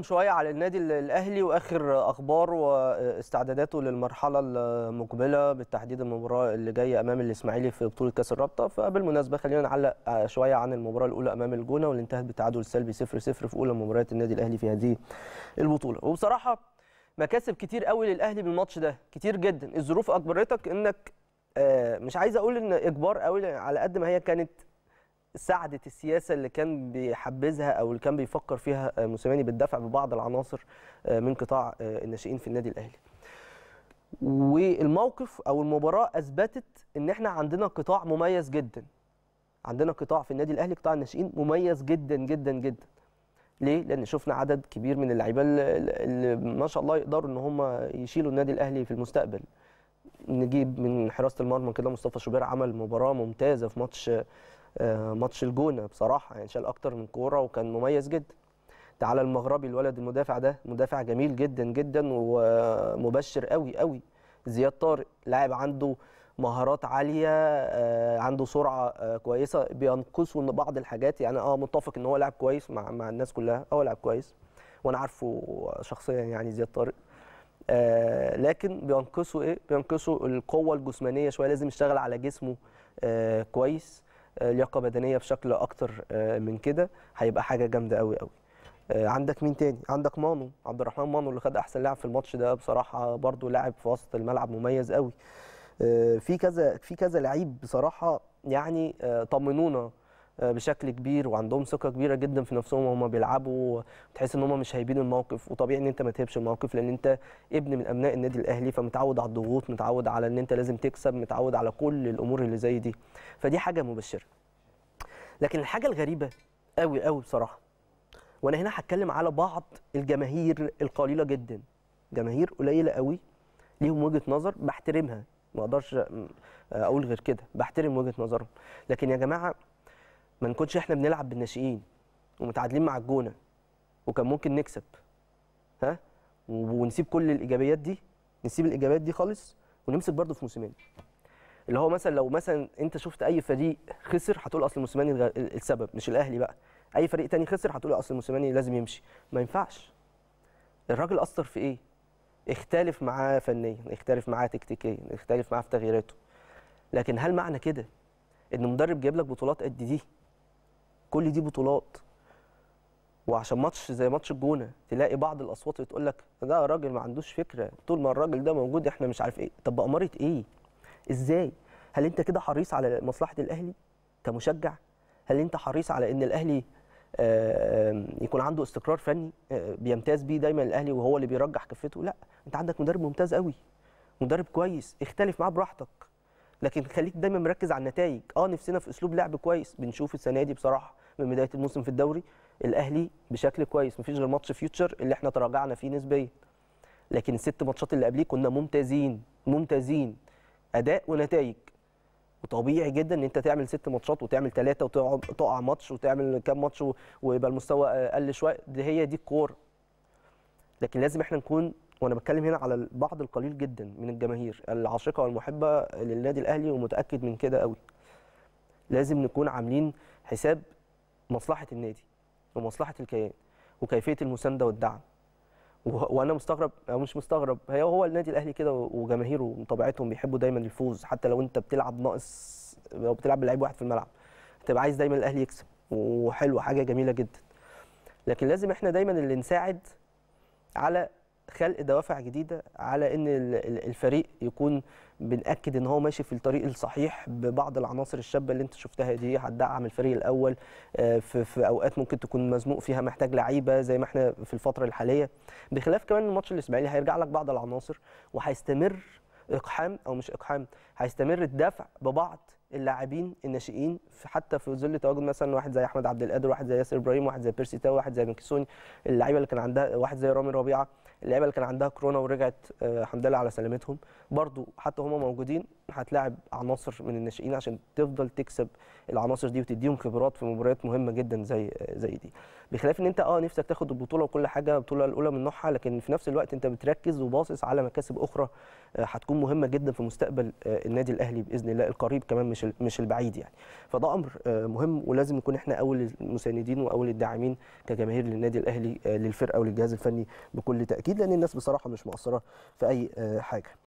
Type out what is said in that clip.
شوية على النادي الأهلي وآخر أخبار واستعداداته للمرحلة المقبلة بالتحديد المباراة اللي جاية أمام الإسماعيلي في بطولة كأس الرابطة فبالمناسبة خلينا نعلق شوية عن المباراة الأولى أمام الجونة واللي انتهت بتعادل سلبي 0-0 في أولى مباريات النادي الأهلي في هذه البطولة وبصراحة مكاسب كتير قوي للأهلي بالماتش ده كتير جدا الظروف أجبرتك إنك آه، مش عايز أقول إن إجبار قوي على قد ما هي كانت ساعدت السياسه اللي كان بيحبذها او اللي كان بيفكر فيها آه، موسيماني بالدفع ببعض العناصر آه، من قطاع آه، الناشئين في النادي الاهلي. والموقف او المباراه اثبتت ان احنا عندنا قطاع مميز جدا. عندنا قطاع في النادي الاهلي قطاع الناشئين مميز جدا جدا جدا. ليه؟ لان شفنا عدد كبير من اللعيبه اللي ما شاء الله يقدروا ان هم يشيلوا النادي الاهلي في المستقبل. نجيب من حراسه المرمى كده مصطفى شوبير عمل مباراه ممتازه في ماتش آه، ماتش الجونه بصراحه يعني شال اكتر من كوره وكان مميز جدا تعالى المغربي الولد المدافع ده مدافع جميل جدا جدا ومبشر قوي قوي زياد طارق لاعب عنده مهارات عاليه آه، عنده سرعه آه، كويسه بينقصه بعض الحاجات يعني اه متفق ان هو لاعب كويس مع مع الناس كلها هو لاعب كويس وانا عارفه شخصيا يعني زياد طارق آه لكن بينقصه ايه بينقصه القوه الجسمانيه شويه لازم يشتغل على جسمه آه كويس آه، لياقه بدنيه بشكل اكتر آه، من كده هيبقى حاجه جامده قوي قوي آه، عندك مين تاني عندك مانو عبد الرحمن مانو اللي خد احسن لاعب في الماتش ده بصراحه برده لاعب في وسط الملعب مميز قوي في كذا في كذا لعيب بصراحه يعني طمنونا بشكل كبير وعندهم ثقه كبيره جدا في نفسهم وهم بيلعبوا تحس ان هم مش هايبين الموقف وطبيعي ان انت ما تهبش الموقف لان انت ابن من ابناء النادي الاهلي فمتعود على الضغوط متعود على ان انت لازم تكسب متعود على كل الامور اللي زي دي فدي حاجه مبشره لكن الحاجه الغريبه قوي قوي بصراحه وانا هنا هتكلم على بعض الجماهير القليله جدا جماهير قليله قوي ليهم وجهه نظر بحترمها ما اقدرش اقول غير كده بحترم وجهه نظرهم لكن يا جماعه ما نكونش احنا بنلعب بالناشئين ومتعادلين مع الجونه وكان ممكن نكسب ها ونسيب كل الايجابيات دي نسيب الايجابيات دي خالص ونمسك برده في موسيماني اللي هو مثلا لو مثلا انت شفت اي فريق خسر هتقول اصل موسيماني السبب مش الاهلي بقى اي فريق تاني خسر هتقول اصل موسيماني لازم يمشي ما ينفعش الراجل اثر في ايه اختلف معاه فنيا اختلف معاه تكتيكيا اختلف معاه في تغييراته لكن هل معنى كده ان مدرب جايب لك بطولات قد دي كل دي بطولات وعشان ماتش زي ماتش الجونه تلاقي بعض الاصوات تقول لك ده راجل ما عندوش فكره طول ما الراجل ده موجود احنا مش عارف ايه طب بأمارة ايه ازاي هل انت كده حريص على مصلحه الاهلي كمشجع هل انت حريص على ان الاهلي يكون عنده استقرار فني آه، بيمتاز بيه دايما الاهلي وهو اللي بيرجح كفته لا انت عندك مدرب ممتاز قوي مدرب كويس اختلف معاه براحتك لكن خليك دايما مركز على النتائج اه نفسنا في اسلوب لعب كويس بنشوف السنه دي بصراحه من بدايه الموسم في الدوري الاهلي بشكل كويس مفيش غير ماتش فيوتشر اللي احنا تراجعنا فيه نسبيا لكن الست ماتشات اللي قبليه كنا ممتازين ممتازين اداء ونتائج وطبيعي جدا ان انت تعمل ست ماتشات وتعمل ثلاثه وتقعد تقع ماتش وتعمل كام ماتش ويبقى المستوى اقل شويه دي هي دي الكوره لكن لازم احنا نكون وانا بتكلم هنا على البعض القليل جدا من الجماهير العاشقه والمحبه للنادي الاهلي ومتاكد من كده قوي لازم نكون عاملين حساب مصلحه النادي ومصلحه الكيان وكيفيه المسانده والدعم وانا مستغرب او مش مستغرب هي هو النادي الاهلي كده وجماهيره وطبيعتهم بيحبوا دايما الفوز حتى لو انت بتلعب ناقص لو بتلعب بلعيب واحد في الملعب تبقى عايز دايما الاهلي يكسب وحلو حاجه جميله جدا لكن لازم احنا دايما اللي نساعد على خلق دوافع جديده على ان الفريق يكون بناكد ان هو ماشي في الطريق الصحيح ببعض العناصر الشابه اللي انت شفتها دي هتدعم الفريق الاول آه، في اوقات ممكن تكون مزموق فيها محتاج لعيبه زي ما احنا في الفتره الحاليه بخلاف كمان الماتش الاسماعيلي هيرجع لك بعض العناصر وهيستمر اقحام او مش اقحام هيستمر الدفع ببعض اللاعبين الناشئين حتى في ظل تواجد مثلا واحد زي احمد عبد القادر واحد زي ياسر ابراهيم واحد زي بيرسي تاو واحد زي مكسوني اللعيبه اللي كان عندها واحد زي رامي ربيعه اللعيبه اللي كان عندها كورونا ورجعت آه، الحمد لله على سلامتهم برضو حتى هم موجودين هتلاعب عناصر من الناشئين عشان تفضل تكسب العناصر دي وتديهم خبرات في مباريات مهمه جدا زي آه، زي دي بخلاف ان انت اه نفسك تاخد البطوله وكل حاجه البطوله الاولى من نوعها لكن في نفس الوقت انت بتركز وباصص على مكاسب اخرى آه، هتكون مهمه جدا في مستقبل النادي الاهلي باذن الله القريب كمان مش مش البعيد يعني فده امر مهم ولازم نكون احنا اول المساندين واول الداعمين كجماهير للنادي الاهلي للفرقه وللجهاز الفني بكل تاكيد اكيد لان الناس بصراحه مش مقصره في اي آه، حاجه